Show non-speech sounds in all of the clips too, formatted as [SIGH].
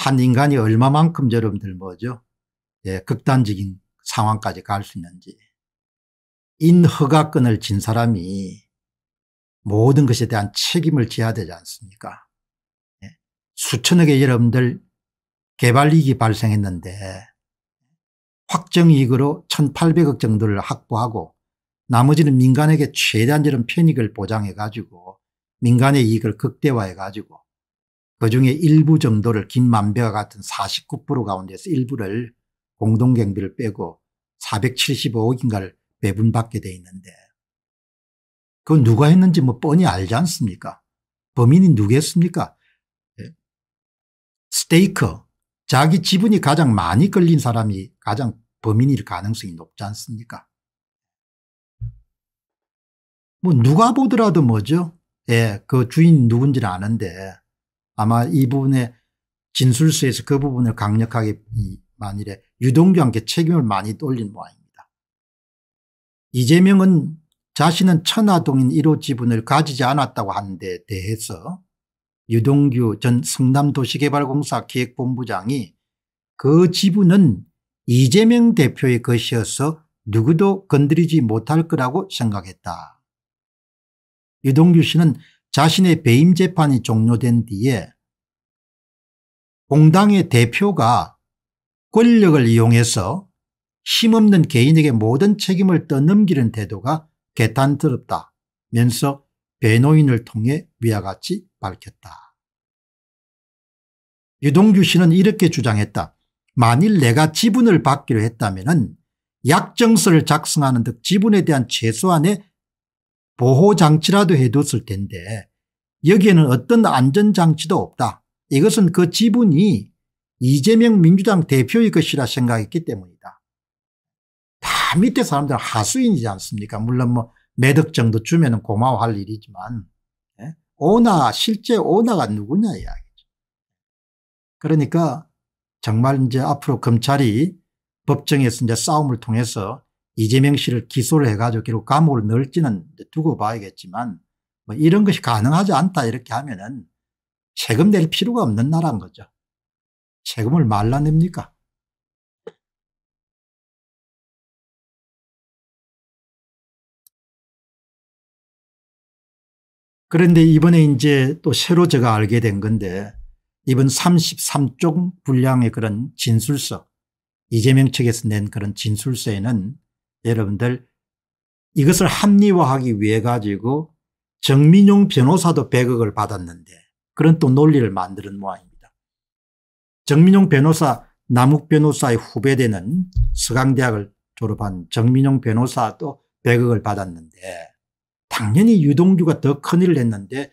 한 인간이 얼마만큼 여러분들 뭐죠? 예, 극단적인 상황까지 갈 수 있는지. 인허가권을 진 사람이 모든 것에 대한 책임을 져야 되지 않습니까? 예. 수천억의 여러분들 개발이익이 발생했는데 확정이익으로 1800억 정도를 확보하고 나머지는 민간에게 최대한 이런 편익을 보장해 가지고 민간의 이익을 극대화해 가지고 그중에 일부 정도를 김만배와 같은 49% 가운데서 일부를 공동경비를 빼고 475억인가를 배분받게 돼 있는데 그건 누가 했는지 뭐 뻔히 알지 않습니까 범인이 누구였습니까 예. 스테이크 자기 지분이 가장 많이 끌린 사람이 가장 범인일 가능성이 높지 않습니까 뭐 누가 보더라도 뭐죠 예, 그 주인 누군지는 아는데 아마 이 부분에 진술서에서 그 부분을 강력하게 만일에 유동규한테 책임을 많이 돌린 모양입니다. 이재명은 자신은 천화동인 1호 지분을 가지지 않았다고 하는데 대해서 유동규 전 성남도시개발공사 기획본부장이 그 지분은 이재명 대표의 것이어서 누구도 건드리지 못할 거라고 생각했다. 유동규 씨는 자신의 배임 재판이 종료된 뒤에 공당의 대표가 권력을 이용해서 힘없는 개인에게 모든 책임을 떠넘기는 태도가 개탄스럽다면서 배노인을 통해 위와 같이 밝혔다. 유동규 씨는 이렇게 주장했다. 만일 내가 지분을 받기로 했다면 약정서를 작성하는 등 지분에 대한 최소한의 보호장치라도 해뒀을 텐데 여기에는 어떤 안전장치도 없다. 이것은 그 지분이 이재명 민주당 대표의 것이라 생각했기 때문이다. 다 밑에 사람들 하수인이지 않습니까? 물론 뭐 매덕 정도 주면 고마워할 일이지만 예? 오나 실제 오나가 누구냐 이야기죠. 그러니까 정말 이제 앞으로 검찰이 법정에서 이제 싸움을 통해서 이재명 씨를 기소를 해가지고 결국 감옥을 넣을지는 두고 봐야겠지만 뭐 이런 것이 가능하지 않다 이렇게 하면은 세금 낼 필요가 없는 나라인 거죠. 세금을 말라냅니까? 그런데 이번에 이제 또 새로 제가 알게 된 건데 이번 33쪽 분량의 그런 진술서 이재명 측에서 낸 그런 진술서에는 여러분들 이것을 합리화하기 위해 가지고 정민용 변호사도 100억을 받았는데 그런 또 논리를 만드는 모양입니다. 정민용 변호사 남욱 변호사의 후배되는 서강대학을 졸업한 정민용 변호사도 100억을 받았는데 당연히 유동규가 더 큰일을 했는데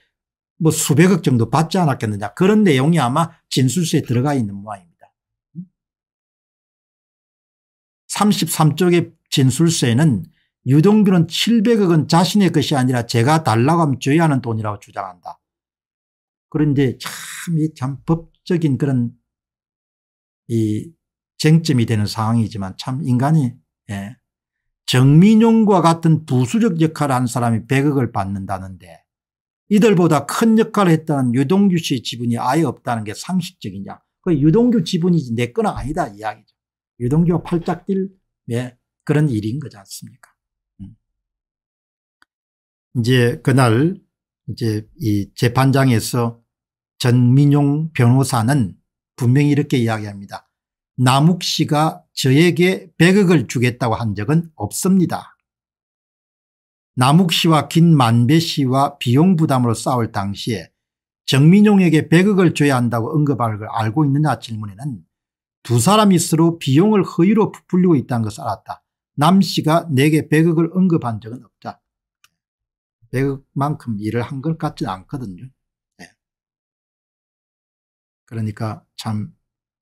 뭐 수백억 정도 받지 않았겠느냐 그런 내용이 아마 진술서에 들어가 있는 모양입니다. 33쪽에 음? 진술서에는 유동규는 700억은 자신의 것이 아니라 제가 달라고 하면 줘야 하는 돈이라고 주장한다. 그런데 참, 이 참 법적인 그런 이 쟁점이 되는 상황이지만 참 인간이, 예. 정민용과 같은 부수적 역할을 한 사람이 100억을 받는다는데 이들보다 큰 역할을 했다는 유동규 씨의 지분이 아예 없다는 게 상식적이냐. 그 유동규 지분이 내 거나 아니다 이야기죠. 유동규가 팔짝 뛸, 예. 그런 일인 거지 않습니까? 음. 이제 그날 이제 이 재판장에서 전민용 변호사는 분명히 이렇게 이야기합니다. 남욱 씨가 저에게 100억을 주겠다고 한 적은 없습니다. 남욱 씨와 김만배 씨와 비용 부담으로 싸울 당시에 정민용에게 100억을 줘야 한다고 언급할 걸 알고 있느냐 질문에는 두 사람이 서로 비용을 허위로 부풀리고 있다는 것을 알았다. 남 씨가 내게 100억을 언급한 적은 없다. 100억만큼 일을 한 것 같지는 않거든요. 네. 그러니까 참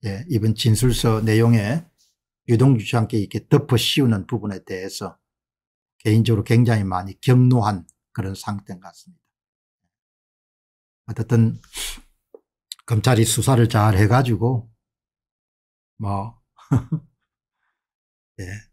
예, 이번 진술서 내용에 유동주 씨한테 이렇게 덮어 씌우는 부분에 대해서 개인적으로 굉장히 많이 경노한 그런 상태인 것 같습니다. 어쨌든 검찰이 수사를 잘 해가지고 뭐 [LAUGHS] 예.